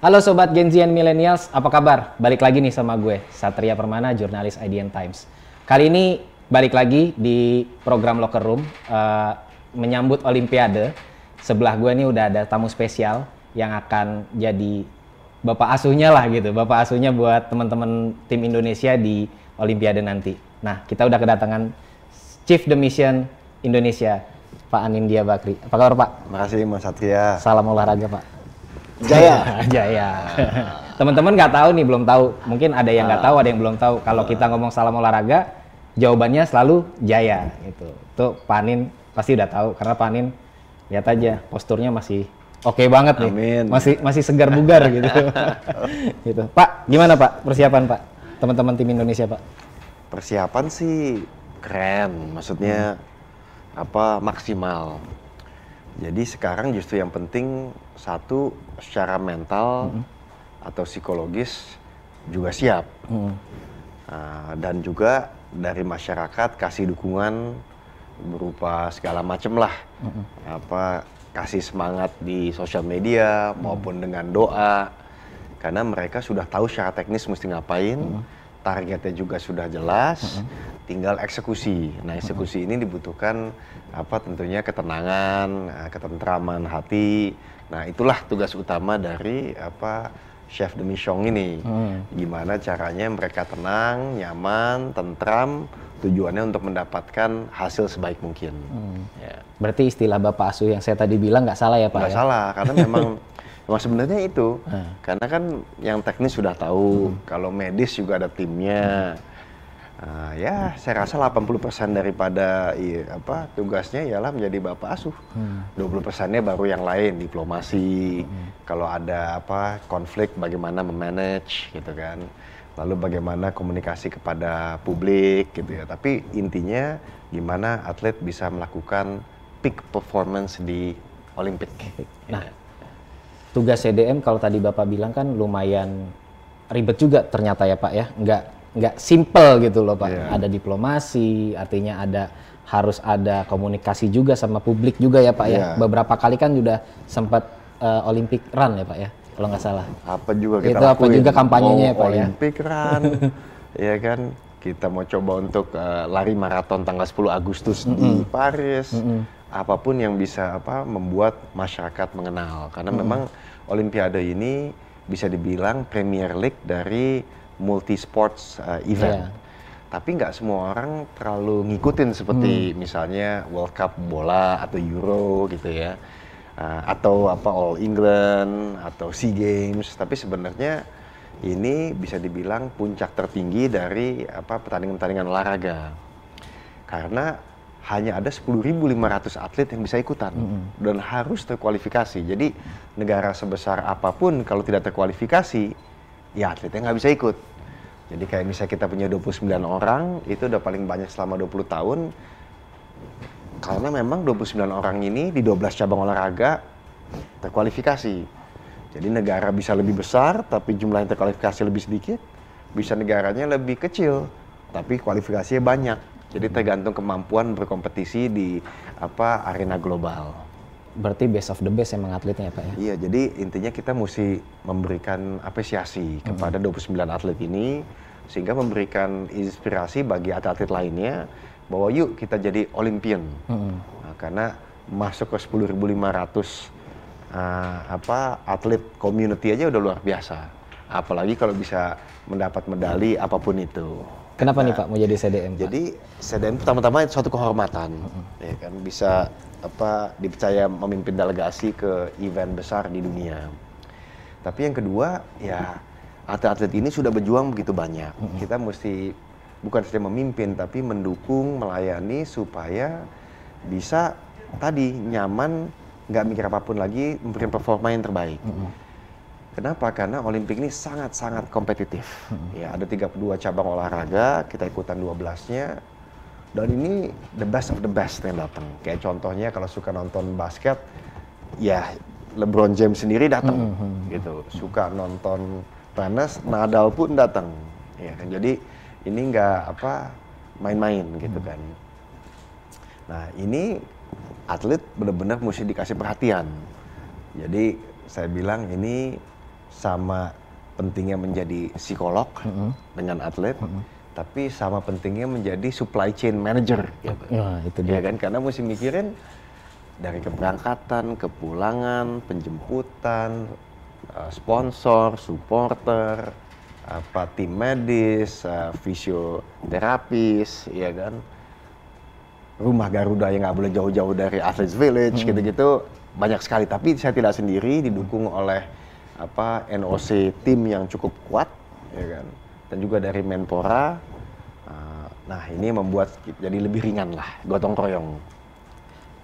Halo Sobat Gen Z and Millennials, apa kabar? Balik lagi nih sama gue, Satria Permana, jurnalis IDN Times. Kali ini balik lagi di program Locker Room, uh, menyambut Olimpiade. Sebelah gue ini udah ada tamu spesial yang akan jadi bapak asuhnya lah gitu, bapak asuhnya buat teman-teman tim Indonesia di Olimpiade nanti. Nah, kita udah kedatangan Chief The Mission Indonesia, Pak Anindya Bakri. Apa kabar Pak? Makasih Mas Satria. Salam olahraga Pak. Jaya. Jaya. Teman-teman nggak tahu nih, belum tahu. Mungkin ada yang nggak tahu, ada yang belum tahu. Kalau kita ngomong salam olahraga, jawabannya selalu Jaya gitu. Itu. Tuh Panin pasti udah tahu karena Panin lihat aja posturnya masih oke okay banget nih. Amin. Masih masih segar bugar gitu. gitu. Pak, gimana Pak persiapan Pak? Teman-teman tim Indonesia Pak? Persiapan sih keren maksudnya hmm. apa maksimal jadi sekarang justru yang penting satu secara mental hmm. atau psikologis juga siap hmm. uh, dan juga dari masyarakat kasih dukungan berupa segala macam lah hmm. apa kasih semangat di sosial media hmm. maupun dengan doa karena mereka sudah tahu secara teknis mesti ngapain hmm targetnya juga sudah jelas, mm -hmm. tinggal eksekusi. Nah, eksekusi mm -hmm. ini dibutuhkan apa tentunya ketenangan, eh, ketentraman hati. Nah, itulah tugas utama dari apa chef Demisong Mission ini. Hmm. Gimana caranya mereka tenang, nyaman, tentram, tujuannya untuk mendapatkan hasil sebaik mungkin. Hmm. Ya. Berarti istilah Bapak Asuh yang saya tadi bilang nggak salah ya Pak? Nggak ya? salah, karena memang Emang sebenarnya itu, hmm. karena kan yang teknis sudah tahu, hmm. kalau medis juga ada timnya. Hmm. Uh, ya, hmm. saya rasa 80% daripada ya, apa tugasnya ialah menjadi bapak asuh. Hmm. 20 persennya baru yang lain, diplomasi. Hmm. Kalau ada apa konflik bagaimana memanage gitu kan. Lalu bagaimana komunikasi kepada publik gitu ya. Tapi intinya gimana atlet bisa melakukan peak performance di Olimpik. Nah, ya tugas CDM e kalau tadi Bapak bilang kan lumayan ribet juga ternyata ya Pak ya. Nggak nggak simple gitu loh Pak. Yeah. Ada diplomasi, artinya ada harus ada komunikasi juga sama publik juga ya Pak yeah. ya. Iya. Beberapa kali kan sudah sempat uh, Olympic Run ya Pak ya, kalau nggak salah. Apa juga kita Itu apa juga kampanyenya ya Pak ya? Olympic ya. Run, ya kan. Kita mau coba untuk uh, lari maraton tanggal 10 Agustus mm -hmm. di Paris. Mm -hmm apapun yang bisa apa membuat masyarakat mengenal karena hmm. memang olimpiade ini bisa dibilang Premier League dari multi sports uh, event. Yeah. Tapi nggak semua orang terlalu ngikutin seperti hmm. misalnya World Cup bola atau Euro gitu ya. Uh, atau apa All England atau SEA Games, tapi sebenarnya ini bisa dibilang puncak tertinggi dari apa pertandingan-pertandingan olahraga. Karena hanya ada 10.500 atlet yang bisa ikutan mm -hmm. dan harus terkualifikasi. Jadi negara sebesar apapun kalau tidak terkualifikasi, ya atletnya nggak bisa ikut. Jadi kayak misalnya kita punya 29 orang, itu udah paling banyak selama 20 tahun. Karena memang 29 orang ini di 12 cabang olahraga terkualifikasi. Jadi negara bisa lebih besar, tapi jumlah yang terkualifikasi lebih sedikit. Bisa negaranya lebih kecil, tapi kualifikasinya banyak jadi tergantung kemampuan berkompetisi di apa arena global. Berarti best of the best emang atletnya ya Pak ya? Iya, jadi intinya kita mesti memberikan apresiasi hmm. kepada mm -hmm. 29 atlet ini sehingga memberikan inspirasi bagi atlet-atlet lainnya bahwa yuk kita jadi Olympian. Mm -hmm. nah, karena masuk ke 10.500 uh, eh, apa atlet community aja udah luar biasa. Apalagi kalau bisa mendapat medali apapun itu. Kenapa nah, nih Pak mau jadi CDM? Iya. Pak? Jadi CDM pertama-tama itu suatu kehormatan, mm-hmm. ya kan bisa apa dipercaya memimpin delegasi ke event besar di dunia. Tapi yang kedua ya atlet-atlet ini sudah berjuang begitu banyak. Mm-hmm. Kita mesti bukan saja memimpin tapi mendukung, melayani supaya bisa tadi nyaman, nggak mikir apapun lagi, memberikan performa yang terbaik. Mm-hmm Kenapa? Karena Olimpik ini sangat-sangat kompetitif. Hmm. Ya, ada 32 cabang olahraga, kita ikutan 12-nya. Dan ini the best of the best yang datang. Kayak contohnya kalau suka nonton basket, ya LeBron James sendiri datang mm -hmm. gitu. Suka nonton tenis, Nadal pun datang. Ya kan? Jadi ini nggak apa main-main gitu hmm. kan. Nah, ini atlet benar-benar mesti dikasih perhatian. Jadi saya bilang ini sama pentingnya menjadi psikolog mm -hmm. dengan atlet. Mm -hmm tapi sama pentingnya menjadi supply chain manager ya, iya, ya itu dia ya kan karena mesti mikirin dari keberangkatan, kepulangan, penjemputan, eh, sponsor, supporter, apa tim medis, eh, fisioterapis, ya kan. Rumah Garuda yang nggak boleh jauh-jauh dari Athletes Village, gitu-gitu hmm. banyak sekali. Tapi saya tidak sendiri, didukung oleh apa NOC tim yang cukup kuat ya kan dan juga dari Menpora eh, nah ini membuat jadi lebih ringan lah gotong royong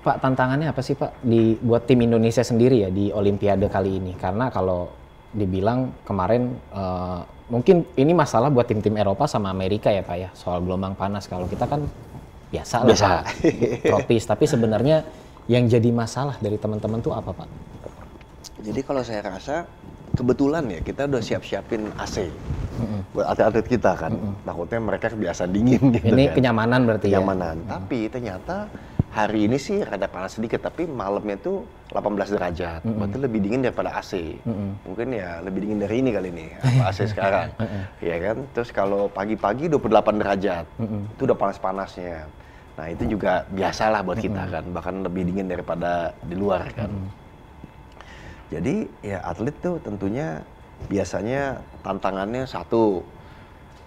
Pak tantangannya apa sih Pak di buat tim Indonesia sendiri ya di Olimpiade kali ini karena kalau dibilang kemarin uh, mungkin ini masalah buat tim-tim Eropa sama Amerika ya Pak ya soal gelombang panas kalau kita kan biasa, biasa. lah tropis tapi sebenarnya yang jadi masalah dari teman-teman tuh apa Pak jadi kalau saya rasa kebetulan ya kita udah siap-siapin AC mm-hmm. buat atlet-atlet kita kan. Mm-hmm. Takutnya mereka kebiasaan dingin gitu. Ini kan. kenyamanan berarti ya? kenyamanan. ya. Tapi ternyata hari ini sih rada panas sedikit tapi malamnya itu 18 derajat. Mm-hmm. Berarti lebih dingin daripada AC. Mm-hmm. Mungkin ya lebih dingin dari ini kali ini AC sekarang. Mm-hmm. ya kan? Terus kalau pagi-pagi 28 derajat. Mm-hmm. Itu udah panas-panasnya. Nah, itu juga biasalah buat mm-hmm. kita kan, bahkan lebih dingin daripada di luar kan. Mm-hmm jadi ya atlet tuh tentunya biasanya tantangannya satu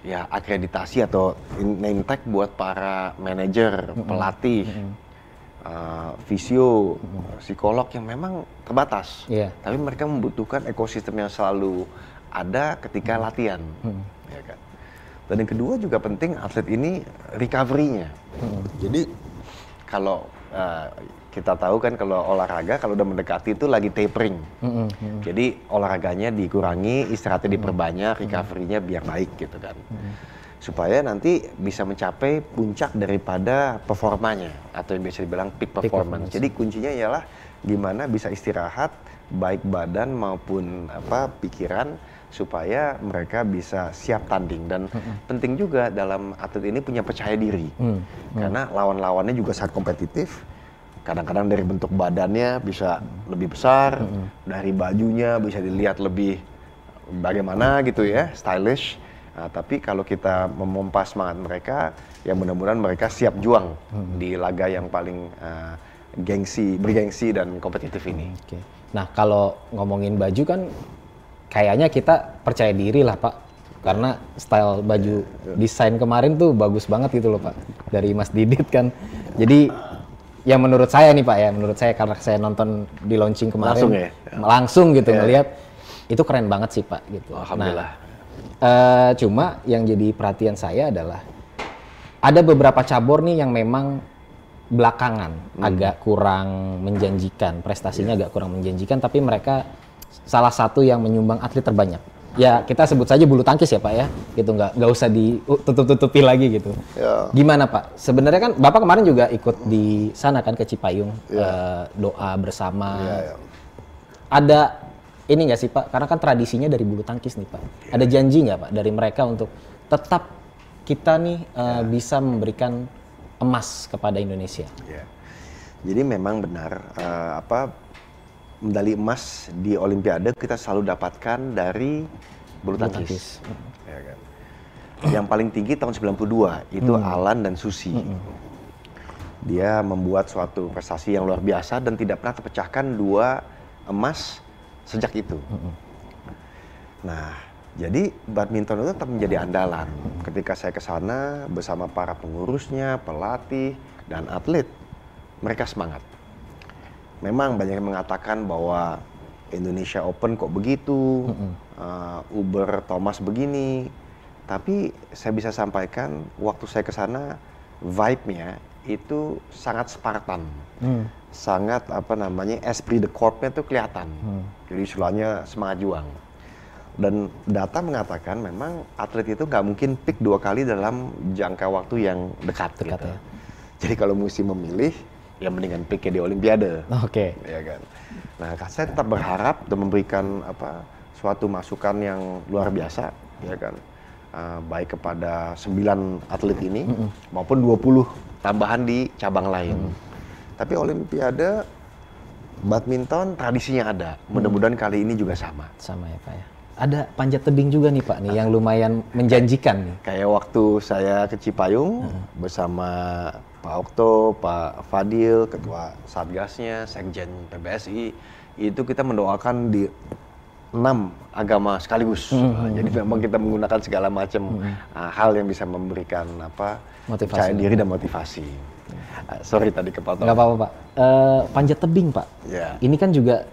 ya akreditasi atau name tag buat para manajer, mm-hmm. pelatih, mm-hmm. Uh, eh, visio, mm-hmm. psikolog yang memang terbatas. Yeah. Tapi mereka membutuhkan ekosistem yang selalu ada ketika mm-hmm. latihan, mm-hmm. ya kan. Dan yang kedua juga penting atlet ini recovery-nya. Mm-hmm. Jadi kalau Eh, kita tahu kan kalau olahraga kalau udah mendekati itu lagi tapering. Mm -hmm. Jadi olahraganya dikurangi, istirahatnya diperbanyak, recovery-nya biar baik gitu kan. Mm -hmm. Supaya nanti bisa mencapai puncak daripada performanya atau yang biasa dibilang peak performance. Peak performance. Jadi kuncinya ialah gimana bisa istirahat baik badan maupun apa pikiran supaya mereka bisa siap tanding dan hmm. penting juga dalam atlet ini punya percaya diri hmm. Hmm. karena lawan-lawannya juga sangat kompetitif kadang-kadang dari bentuk badannya bisa lebih besar hmm. dari bajunya bisa dilihat lebih bagaimana gitu ya stylish nah, tapi kalau kita memompa semangat mereka ya mudah-mudahan mereka siap juang hmm. di laga yang paling uh, gengsi bergengsi dan kompetitif ini. okay. Nah kalau ngomongin baju kan kayaknya kita percaya diri lah Pak karena style baju desain kemarin tuh bagus banget gitu loh Pak dari Mas Didit kan jadi ya menurut saya nih Pak ya menurut saya karena saya nonton di launching kemarin langsung ya langsung gitu yeah. ngelihat itu keren banget sih Pak gitu nah, Alhamdulillah nah, uh, cuma yang jadi perhatian saya adalah ada beberapa cabur nih yang memang belakangan hmm. agak kurang menjanjikan prestasinya yeah. agak kurang menjanjikan tapi mereka salah satu yang menyumbang atlet terbanyak. Ya kita sebut saja bulu tangkis ya Pak ya, gitu nggak nggak usah ditutup-tutupi uh, lagi gitu. Ya. Gimana Pak? Sebenarnya kan Bapak kemarin juga ikut di sana kan ke Cipayung ya. uh, doa bersama. Ya, ya. Ada ini nggak sih Pak? Karena kan tradisinya dari bulu tangkis nih Pak. Ya. Ada janji nggak Pak dari mereka untuk tetap kita nih uh, ya. bisa memberikan emas kepada Indonesia? Ya. Jadi memang benar uh, apa medali emas di Olimpiade kita selalu dapatkan dari bulu tangkis. Ya kan? Yang paling tinggi tahun 92 itu hmm. Alan dan Susi. Hmm. Dia membuat suatu prestasi yang luar biasa dan tidak pernah terpecahkan dua emas sejak itu. Hmm. Nah, jadi badminton itu tetap menjadi andalan. Ketika saya ke sana bersama para pengurusnya, pelatih, dan atlet, mereka semangat memang banyak yang mengatakan bahwa Indonesia Open kok begitu, uh, Uber Thomas begini. Tapi saya bisa sampaikan waktu saya ke sana vibe-nya itu sangat Spartan. Mm. Sangat apa namanya esprit de corps-nya itu kelihatan. Mm. Jadi istilahnya semangat juang. Dan data mengatakan memang atlet itu nggak mungkin pick dua kali dalam jangka waktu yang dekat. dekat gitu. ya. Jadi kalau mesti memilih, yang mendingan PK di Olimpiade. Oke. Okay. Ya kan. Nah, saya tetap berharap dan memberikan apa suatu masukan yang luar biasa, ya kan. Uh, baik kepada 9 atlet ini mm -hmm. maupun 20 tambahan di cabang lain. Mm. Tapi Olimpiade badminton tradisinya ada. Mm. Mudah-mudahan mm. kali ini juga sama. Sama ya, Pak ya ada panjat tebing juga nih Pak nih yang lumayan menjanjikan Kayak waktu saya ke Cipayung -huh. bersama Pak Okto, Pak Fadil, Ketua Satgasnya, Sekjen PBSI, itu kita mendoakan di enam agama sekaligus. Mm -hmm. Nah, jadi memang kita menggunakan segala macam mm -hmm. Ah, hal yang bisa memberikan apa motivasi. percaya diri dan motivasi. Hmm. Ah, sorry tadi kepotong. Gak apa-apa pak. Uh, panjat tebing pak. Yeah. Ini kan juga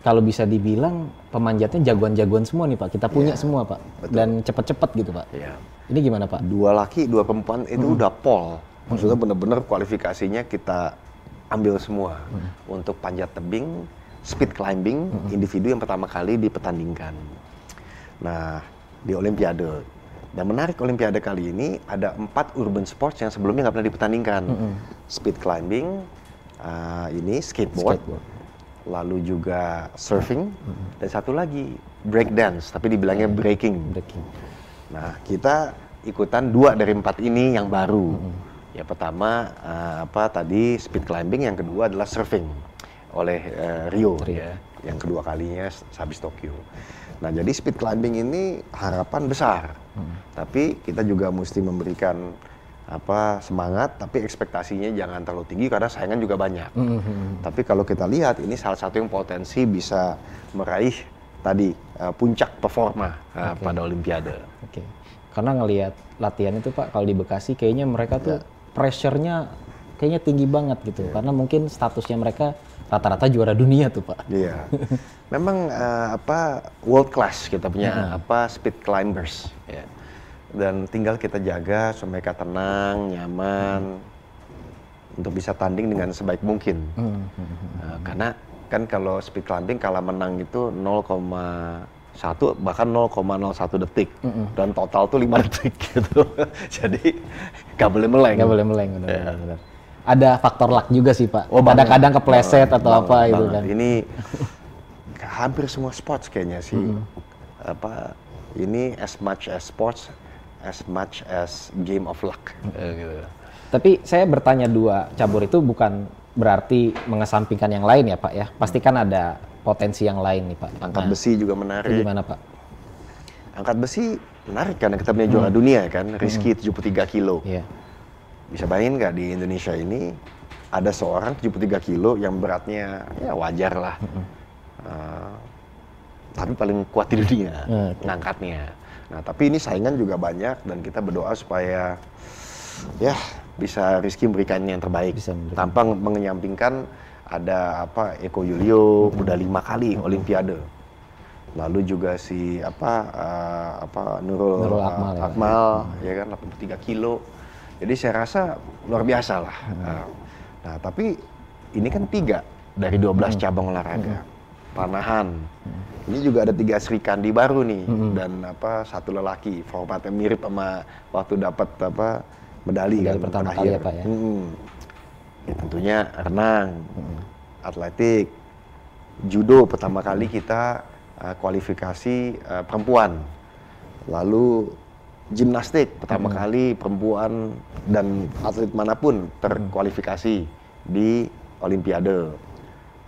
kalau bisa dibilang pemanjatnya jagoan-jagoan semua nih pak. Kita ya. punya yeah. semua pak. Betul. Dan cepet-cepet gitu pak. Yeah. Ini gimana pak? Dua laki, dua perempuan itu mm -hmm. udah pol maksudnya benar-benar kualifikasinya kita ambil semua hmm. untuk panjat tebing, speed climbing, hmm. individu yang pertama kali dipertandingkan. Nah, di Olimpiade. Dan menarik Olimpiade kali ini ada empat urban sports yang sebelumnya nggak pernah dipertandingkan. Hmm. Speed climbing, uh, ini skateboard, skateboard, lalu juga surfing, hmm. dan satu lagi break dance, tapi dibilangnya hmm. breaking. breaking. Nah, kita ikutan dua dari empat ini yang baru. Hmm Ya pertama uh, apa tadi speed climbing, yang kedua adalah surfing oleh uh, Rio, Rio ya. Yang kedua kalinya habis Tokyo. Nah, jadi speed climbing ini harapan besar. Hmm. Tapi kita juga mesti memberikan apa semangat tapi ekspektasinya jangan terlalu tinggi karena saingan juga banyak. -hmm. hmm, hmm. Tapi kalau kita lihat ini salah satu yang potensi bisa meraih tadi uh, puncak performa uh, okay. pada olimpiade. Oke. Okay. Karena ngelihat latihan itu Pak kalau di Bekasi kayaknya mereka tuh ya pressure-nya kayaknya tinggi banget gitu yeah. karena mungkin statusnya mereka rata-rata juara dunia tuh pak. Iya. Yeah. Memang uh, apa world class kita punya yeah. apa speed climbers. Yeah. Dan tinggal kita jaga supaya mereka tenang, nyaman mm. untuk bisa tanding dengan sebaik mungkin. Mm. Uh, karena kan kalau speed climbing kalah menang itu 0, satu bahkan 0,01 detik mm -hmm. dan total tuh lima detik gitu jadi nggak boleh meleng nggak boleh meleng benar, yeah. Ya. benar, ada faktor luck juga sih pak oh, kadang-kadang kepleset banget, atau banget, apa banget. gitu kan ini hampir semua sports kayaknya sih mm -hmm. apa ini as much as sports as much as game of luck mm -hmm. gitu. tapi saya bertanya dua cabur itu bukan berarti mengesampingkan yang lain ya pak ya pastikan ada potensi yang lain nih Pak. Angkat nah, besi juga menarik. gimana Pak? Angkat besi menarik karena kita punya juara hmm. dunia kan, hmm. Rizky hmm. 73 kilo. Yeah. Bisa bayangin nggak di Indonesia ini ada seorang 73 kilo yang beratnya ya wajar lah. Hmm. Uh, tapi paling kuat di dunia, hmm. ngangkatnya. Nah tapi ini saingan juga banyak dan kita berdoa supaya ya bisa Rizky memberikan yang terbaik bisa tanpa mengenyampingkan ada apa Eko Yulio udah lima kali Olimpiade lalu juga si apa uh, apa Nurul, Nurul Akmal, uh, eh, Akmal ya, ya kan 83 kilo jadi saya rasa luar biasa lah hmm. uh, nah tapi ini kan tiga dari 12 hmm. cabang olahraga hmm. panahan hmm. ini juga ada tiga Sri Kandi baru nih hmm. dan apa satu lelaki formatnya mirip sama waktu dapat apa medali, medali kan pertama kali ya Pak ya hmm ya tentunya renang, hmm. atletik, judo pertama kali kita uh, kualifikasi uh, perempuan, lalu gimnastik pertama hmm. kali perempuan dan atlet manapun terkualifikasi di Olimpiade,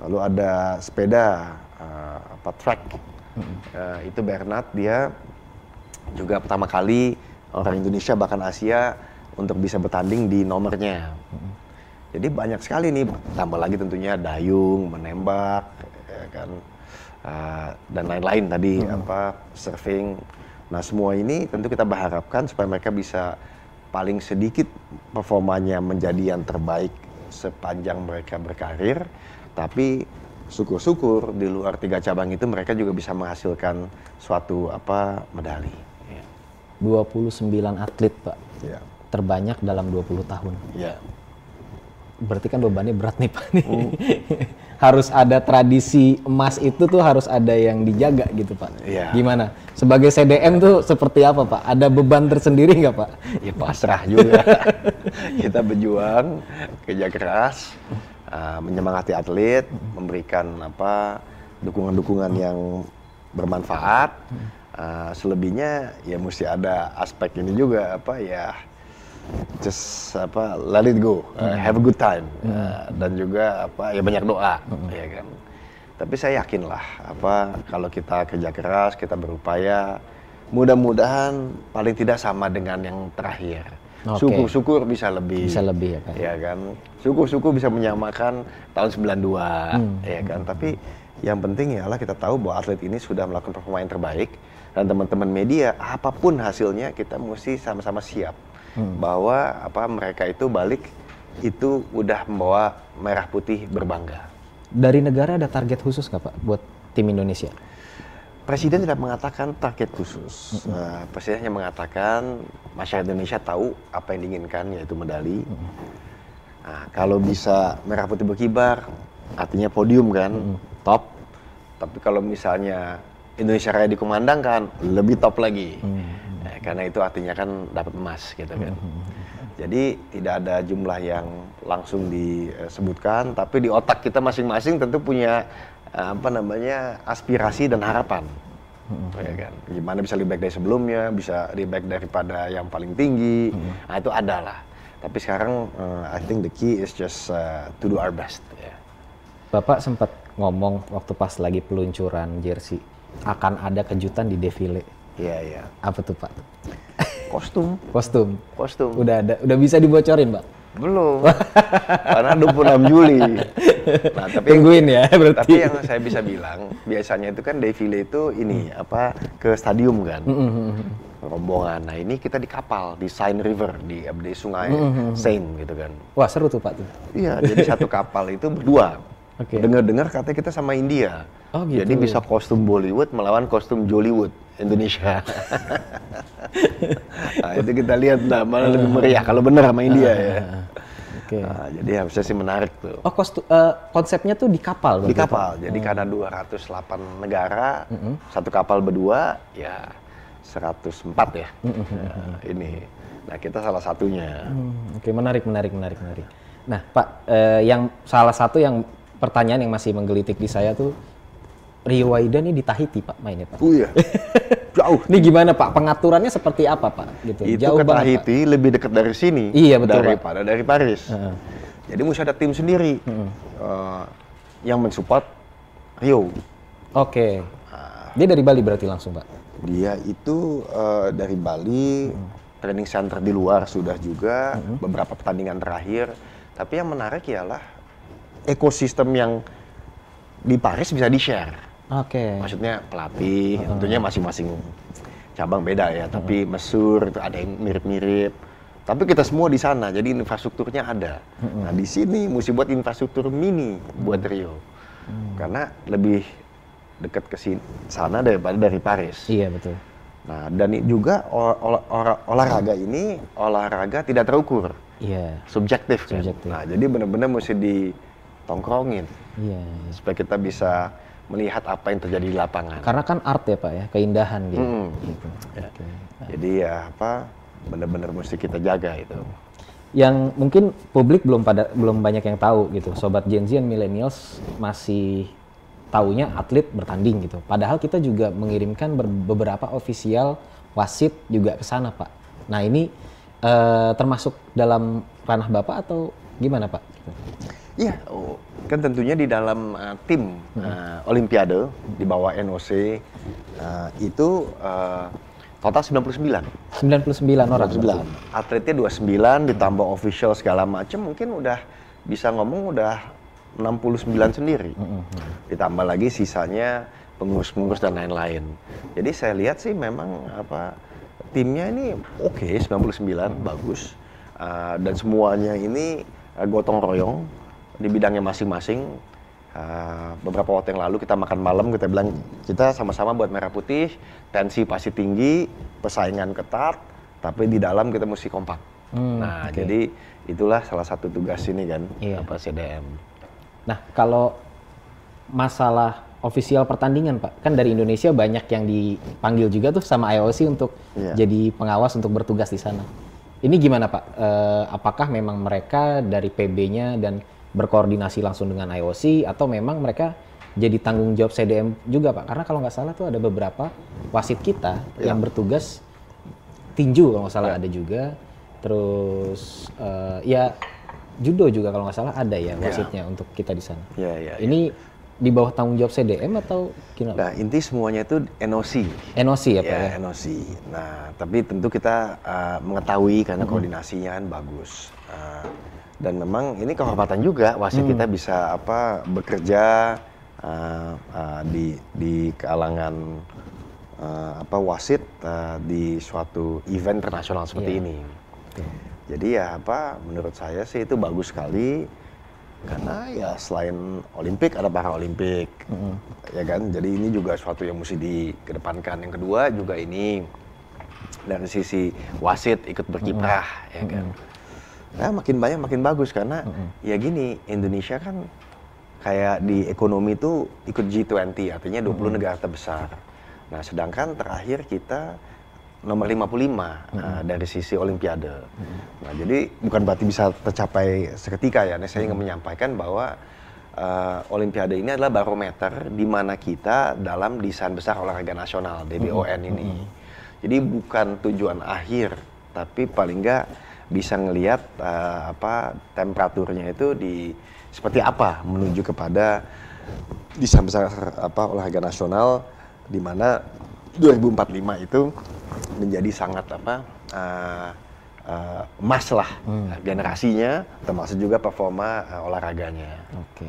lalu ada sepeda uh, apa track hmm. uh, itu Bernard dia juga pertama kali orang Indonesia bahkan Asia untuk bisa bertanding di nomornya. Hmm jadi banyak sekali nih, tambah lagi tentunya dayung, menembak, ya kan, uh, dan lain-lain tadi hmm. apa surfing. Nah semua ini tentu kita berharapkan supaya mereka bisa paling sedikit performanya menjadi yang terbaik sepanjang mereka berkarir, tapi syukur-syukur di luar tiga cabang itu mereka juga bisa menghasilkan suatu apa medali. 29 iya. atlet pak, ya. terbanyak dalam 20 tahun. Ya berarti kan bebannya berat nih Pak nih. Mm. harus ada tradisi emas itu tuh harus ada yang dijaga gitu Pak. Yeah. Gimana? Sebagai CDM tuh seperti apa Pak? Ada beban tersendiri nggak Pak? Ya pasrah juga. Kita berjuang, kerja keras, uh, menyemangati atlet, memberikan apa dukungan-dukungan yang bermanfaat. Uh, selebihnya ya mesti ada aspek ini juga apa ya just apa let it go, hmm. uh, have a good time uh, dan juga apa ya banyak doa hmm. ya kan. Tapi saya yakin lah apa kalau kita kerja keras, kita berupaya, mudah-mudahan paling tidak sama dengan yang terakhir. Syukur-syukur bisa lebih. Bisa lebih ya kan. Ya kan? Syukur-syukur bisa menyamakan tahun 92 hmm. ya kan. Tapi yang penting ialah kita tahu bahwa atlet ini sudah melakukan performa yang terbaik dan teman-teman media apapun hasilnya kita mesti sama-sama siap hmm. bahwa apa mereka itu balik itu udah membawa merah putih berbangga. Dari negara ada target khusus nggak Pak buat tim Indonesia? Presiden tidak mengatakan target khusus. Uh, Presiden hanya mengatakan masyarakat Indonesia tahu apa yang diinginkan yaitu medali. Hmm. Nah, kalau bisa merah putih berkibar, artinya podium kan, hmm. top. Tapi kalau misalnya Indonesia Raya dikumandangkan, lebih top lagi ya, karena itu artinya kan dapat emas gitu kan. Hmm. Jadi tidak ada jumlah yang langsung disebutkan, tapi di otak kita masing-masing tentu punya eh, apa namanya aspirasi dan harapan. Hmm. Ya kan? Gimana bisa lebih baik dari sebelumnya, bisa lebih baik daripada yang paling tinggi, nah, itu adalah. Tapi sekarang uh, I think the key is just uh, to do our best. Yeah. Bapak sempat ngomong waktu pas lagi peluncuran jersey akan ada kejutan di defile Iya iya. Apa tuh Pak? Kostum. Kostum. Kostum. Udah ada, udah bisa dibocorin Pak? Belum. Karena 26 Juli. Nah, tapi tungguin ya berarti. Tapi yang saya bisa bilang, biasanya itu kan defile itu ini hmm. apa ke stadium kan. Mm -hmm. Rombongan. Nah, ini kita di kapal di Seine River di di sungai mm -hmm. Seine gitu kan. Wah, seru tuh Pak Iya, jadi satu kapal itu berdua. Oke. Okay. Dengar-dengar katanya kita sama India. Oh, gitu. Jadi bisa kostum Bollywood melawan kostum Jollywood. Indonesia. nah, itu kita lihat nah, mana lebih meriah kalau benar sama India ya. Ah, ah, ah. Okay. Nah, jadi harusnya sih menarik tuh. Oh, kostu, uh, konsepnya tuh di kapal. Di ya, kapal. Itu? Jadi hmm. karena 208 negara, mm -hmm. satu kapal berdua, ya 104 ya. Mm -hmm. nah, ini. Nah, kita salah satunya. Hmm, Oke, okay. menarik, menarik, menarik, menarik. Nah, Pak, eh, yang salah satu yang pertanyaan yang masih menggelitik di saya tuh Rio Waida ini di Tahiti Pak mainnya Pak. Oh iya. Jauh. ini gimana Pak? Pengaturannya seperti apa Pak? Gitu. Itu Jauh ke banget, Tahiti Pak. lebih dekat dari sini. Iya betul daripada Pak. dari Paris. Uh -huh. Jadi mesti ada tim sendiri uh -huh. uh, yang mensupport Rio. Oke. Okay. Uh, Dia dari Bali berarti langsung Pak? Dia itu uh, dari Bali, uh -huh. training center di luar sudah juga uh -huh. beberapa pertandingan terakhir. Tapi yang menarik ialah ekosistem yang di Paris bisa di share. Oke. Okay. Maksudnya pelatih, uh. tentunya masing-masing cabang beda ya, tapi Mesur itu ada yang mirip-mirip. Tapi kita semua di sana, jadi infrastrukturnya ada. Nah di sini mesti buat infrastruktur mini buat hmm. Rio, hmm. karena lebih dekat ke sana daripada dari Paris. Iya betul. Nah dan juga ol ol ol olahraga ini olahraga tidak terukur, yeah. subjektif, subjektif. Kan? Nah jadi benar-benar mesti ditongkrongin yeah. supaya kita bisa melihat apa yang terjadi di lapangan. Karena kan art ya Pak ya, keindahan gitu. Hmm. gitu. Ya. Okay. Jadi ya apa benar-benar mesti kita jaga itu. Yang mungkin publik belum pada belum banyak yang tahu gitu. Sobat Gen Z dan millennials masih taunya atlet bertanding gitu. Padahal kita juga mengirimkan beberapa ofisial wasit juga ke sana, Pak. Nah, ini eh, termasuk dalam ranah Bapak atau gimana, Pak? Iya, oh, kan tentunya di dalam uh, tim uh, Olimpiade di bawah NOC uh, itu uh, total 99. 99 orang. 99. Atletnya 29 ditambah official segala macam mungkin udah bisa ngomong udah 69 sendiri. Hmm, hmm, ditambah lagi sisanya pengurus-pengurus dan lain-lain. Jadi saya lihat sih memang apa timnya ini oke okay, 99 bagus. Uh, dan semuanya ini gotong royong di bidangnya masing-masing. Uh, beberapa waktu yang lalu kita makan malam kita bilang kita sama-sama buat merah putih tensi pasti tinggi persaingan ketat tapi di dalam kita mesti kompak hmm, nah okay. jadi itulah salah satu tugas ini kan iya. apa CDM nah kalau masalah ofisial pertandingan pak kan dari Indonesia banyak yang dipanggil juga tuh sama IOC untuk iya. jadi pengawas untuk bertugas di sana ini gimana pak uh, apakah memang mereka dari PB-nya dan berkoordinasi langsung dengan IOC atau memang mereka jadi tanggung jawab CDM juga Pak? Karena kalau nggak salah tuh ada beberapa wasit kita ya. yang bertugas tinju kalau nggak salah ya. ada juga. Terus uh, ya judo juga kalau nggak salah ada ya, ya. wasitnya ya. untuk kita di sana. Ya, ya, Ini ya di bawah tanggung jawab CDM atau gimana? Nah, inti semuanya itu NOC. NOC ya, Pak? Ya, ya? NOC. Nah, tapi tentu kita uh, mengetahui karena -hmm. koordinasinya kan bagus. Uh, dan memang ini kehormatan juga wasit hmm. kita bisa apa bekerja uh, uh, di di kalangan uh, apa wasit uh, di suatu event internasional seperti yeah. ini. Yeah. Jadi ya apa menurut saya sih itu bagus sekali karena ya selain Olimpik ada para Olimpik mm-hmm. ya kan jadi ini juga suatu yang mesti dikedepankan yang kedua juga ini dari sisi wasit ikut berkiprah mm-hmm. ya kan mm-hmm Nah, makin banyak makin bagus karena mm -hmm. ya gini Indonesia kan kayak di ekonomi itu ikut G20 artinya 20 mm -hmm. negara terbesar. Nah, sedangkan terakhir kita nomor 55 mm -hmm. nah, dari sisi olimpiade. Mm -hmm. Nah, jadi bukan berarti bisa tercapai seketika ya. Nah, saya ingin mm -hmm. menyampaikan bahwa uh, Olimpiade ini adalah barometer di mana kita dalam desain besar olahraga nasional DBON -hmm. ini. Jadi bukan tujuan akhir, tapi paling enggak bisa melihat uh, eh, temperaturnya itu di seperti apa menuju kepada di besar apa olahraga nasional di mana 2045 itu menjadi sangat apa uh, uh, lah hmm. generasinya termasuk juga performa uh, olahraganya. Oke.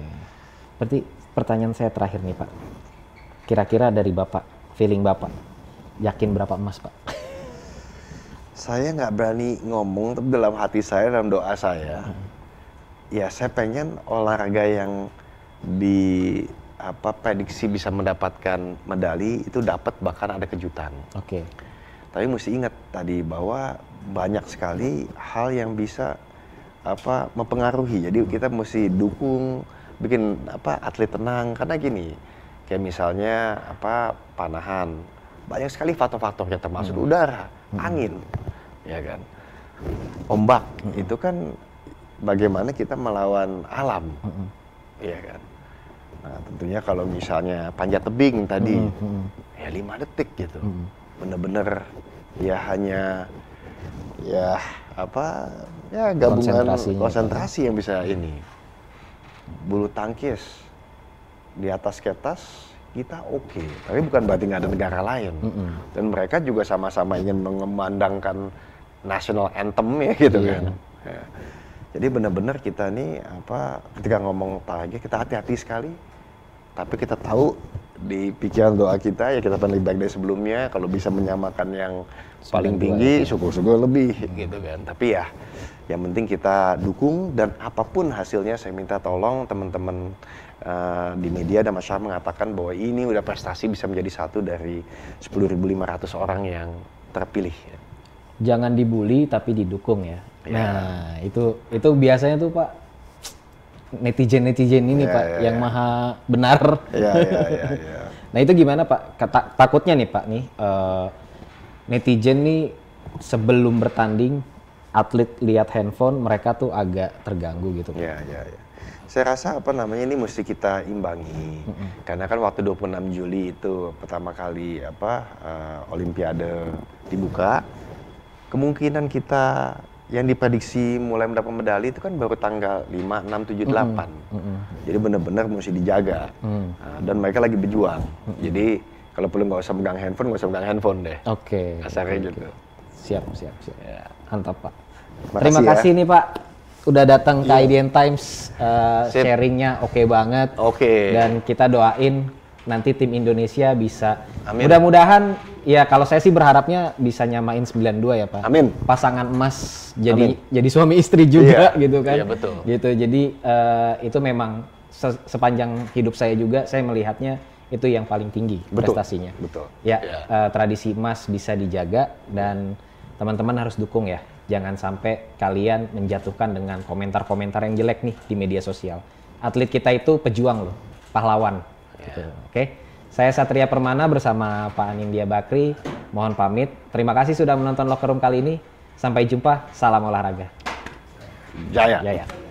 Berarti pertanyaan saya terakhir nih Pak. Kira-kira dari Bapak, feeling Bapak, yakin berapa emas Pak? saya nggak berani ngomong tapi dalam hati saya dalam doa saya hmm. ya saya pengen olahraga yang di apa prediksi bisa mendapatkan medali itu dapat bahkan ada kejutan. Oke. Okay. Tapi mesti ingat tadi bahwa banyak sekali hal yang bisa apa mempengaruhi. Jadi hmm. kita mesti dukung bikin apa atlet tenang karena gini kayak misalnya apa panahan banyak sekali faktor-faktornya termasuk hmm. udara Hmm. angin, hmm. ya kan, ombak hmm. itu kan bagaimana kita melawan alam, hmm. ya kan. Nah tentunya kalau misalnya panjat tebing tadi, hmm. hmm. ya lima detik gitu, hmm. bener-bener ya hanya ya apa ya gabungan konsentrasi yang bisa ini bulu tangkis di atas kertas kita oke, okay. tapi bukan berarti nggak ada negara lain. Mm -hmm. Dan mereka juga sama-sama ingin mengemandangkan national anthem ya gitu yeah. kan. Ya. Jadi benar-benar kita nih apa ketika ngomong tagih kita hati-hati sekali, tapi kita tahu di pikiran doa kita ya kita pernah lebih baik dari sebelumnya. Kalau bisa menyamakan yang paling tinggi, ya. syukur-syukur lebih gitu kan. Tapi ya yang penting kita dukung dan apapun hasilnya saya minta tolong teman-teman Eh, di media dan masyarakat mengatakan bahwa ini udah prestasi bisa menjadi satu dari 10.500 orang yang terpilih. Ya. Jangan dibully tapi didukung ya. ya. Nah itu itu biasanya tuh pak netizen netizen ini ya, pak ya, yang ya. maha benar. Ya, ya, ya, ya. nah itu gimana pak? Kata, takutnya nih pak nih uh, netizen nih sebelum bertanding atlet lihat handphone mereka tuh agak terganggu gitu. Iya iya iya. Saya rasa apa namanya ini mesti kita imbangi. Mm -hmm. Karena kan waktu 26 Juli itu pertama kali apa uh, olimpiade dibuka, kemungkinan kita yang diprediksi mulai mendapat medali itu kan baru tanggal 5, 6, 7, 8. Mm -hmm. Jadi benar-benar mesti dijaga. Mm. Nah, dan mereka lagi berjuang. Mm -hmm. Jadi kalau perlu nggak usah pegang handphone, nggak usah pegang handphone deh. Oke. Okay. Kasarnya okay. gitu. Siap, siap, siap. Ya. Pak. Terima ya. kasih, Terima kasih ya. nih, Pak udah datang yeah. IDN Times uh, sharingnya oke okay banget. Oke. Okay. Dan kita doain nanti tim Indonesia bisa. Amin. Mudah-mudahan ya kalau saya sih berharapnya bisa nyamain 92 ya Pak. Amin. Pasangan emas jadi Amin. jadi suami istri juga yeah. gitu kan. Iya betul. Gitu. Jadi uh, itu memang se sepanjang hidup saya juga saya melihatnya itu yang paling tinggi betul. prestasinya. Betul. Ya, yeah. Iya. uh, tradisi emas bisa dijaga dan teman-teman harus dukung ya Jangan sampai kalian menjatuhkan dengan komentar-komentar yang jelek nih di media sosial. Atlet kita itu pejuang loh, pahlawan. Yeah. Gitu. Oke. Okay? Saya Satria Permana bersama Pak Anindya Bakri. Mohon pamit. Terima kasih sudah menonton Locker Room kali ini. Sampai jumpa. Salam olahraga. Jaya. Jaya.